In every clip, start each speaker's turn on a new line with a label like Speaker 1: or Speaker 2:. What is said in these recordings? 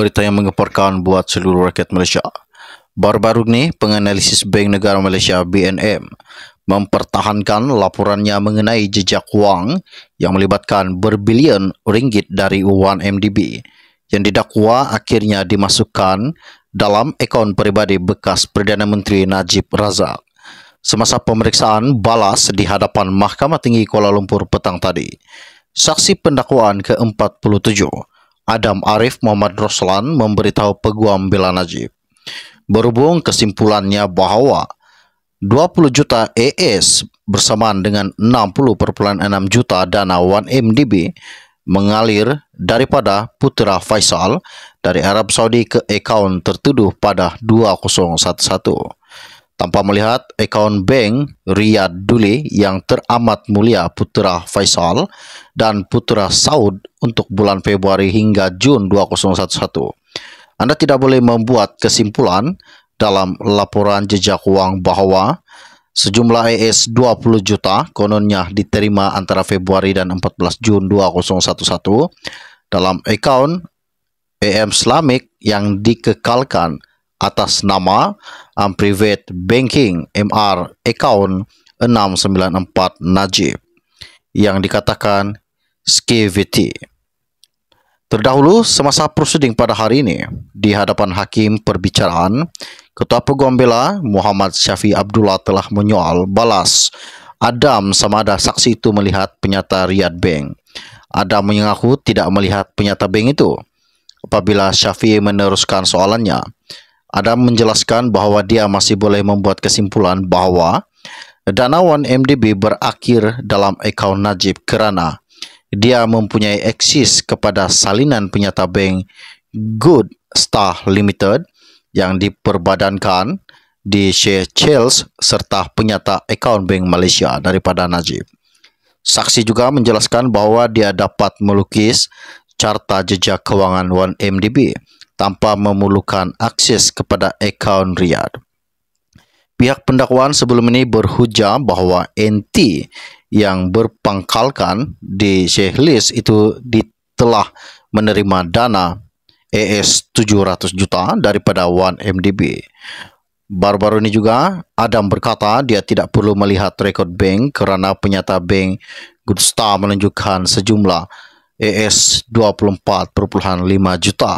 Speaker 1: berita yang mengemparkan buat seluruh rakyat Malaysia. Baru-baru ini, penganalisis Bank Negara Malaysia BNM mempertahankan laporannya mengenai jejak wang yang melibatkan berbilion ringgit dari 1MDB yang didakwa akhirnya dimasukkan dalam akaun peribadi bekas Perdana Menteri Najib Razak semasa pemeriksaan balas di hadapan Mahkamah Tinggi Kuala Lumpur petang tadi. Saksi pendakwaan ke-47 Adam Arif Muhammad Roslan memberitahu peguam bela Najib. Berhubung kesimpulannya bahwa 20 juta ES bersamaan dengan 60,6 juta dana 1MDB mengalir daripada Putra Faisal dari Arab Saudi ke akaun tertuduh pada 2011 tanpa melihat account bank Riyad Duli yang teramat mulia Putra Faisal dan Putra Saud untuk bulan Februari hingga Jun 2011. Anda tidak boleh membuat kesimpulan dalam laporan jejak uang bahwa sejumlah ES 20 juta kononnya diterima antara Februari dan 14 Jun 2011 dalam account EM Islamic yang dikekalkan atas nama um, Private Banking MR Account 694 Najib yang dikatakan SKVT. Terdahulu, semasa proseding pada hari ini di hadapan Hakim Perbicaraan, Ketua Peguam Bela Muhammad Syafi Abdullah telah menyoal balas Adam sama ada saksi itu melihat penyata Riyad Bank. Adam mengaku tidak melihat penyata bank itu. Apabila Syafi meneruskan soalannya, Adam menjelaskan bahwa dia masih boleh membuat kesimpulan bahwa danawan MDB berakhir dalam akun Najib kerana dia mempunyai eksis kepada salinan penyata bank Good Star Limited yang diperbadankan di Seychelles serta penyata akaun bank Malaysia daripada Najib. Saksi juga menjelaskan bahwa dia dapat melukis carta jejak keuangan 1MDB tanpa memerlukan akses kepada akaun Riyadh. Pihak pendakwaan sebelum ini berhujah bahwa NT yang berpangkalkan di Lis itu telah menerima dana ES 700 juta daripada 1MDB. Baru-baru ini juga Adam berkata dia tidak perlu melihat rekod bank kerana penyata bank Gusta menunjukkan sejumlah ES 24,5 juta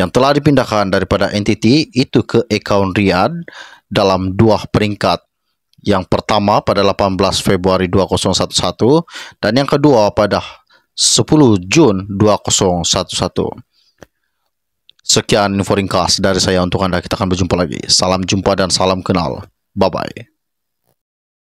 Speaker 1: yang telah dipindahkan daripada entiti itu ke akaun Riyadh dalam dua peringkat. Yang pertama pada 18 Februari 2011 dan yang kedua pada 10 Jun 2011. Sekian info ringkas dari saya untuk Anda. Kita akan berjumpa lagi. Salam jumpa dan salam kenal. Bye-bye.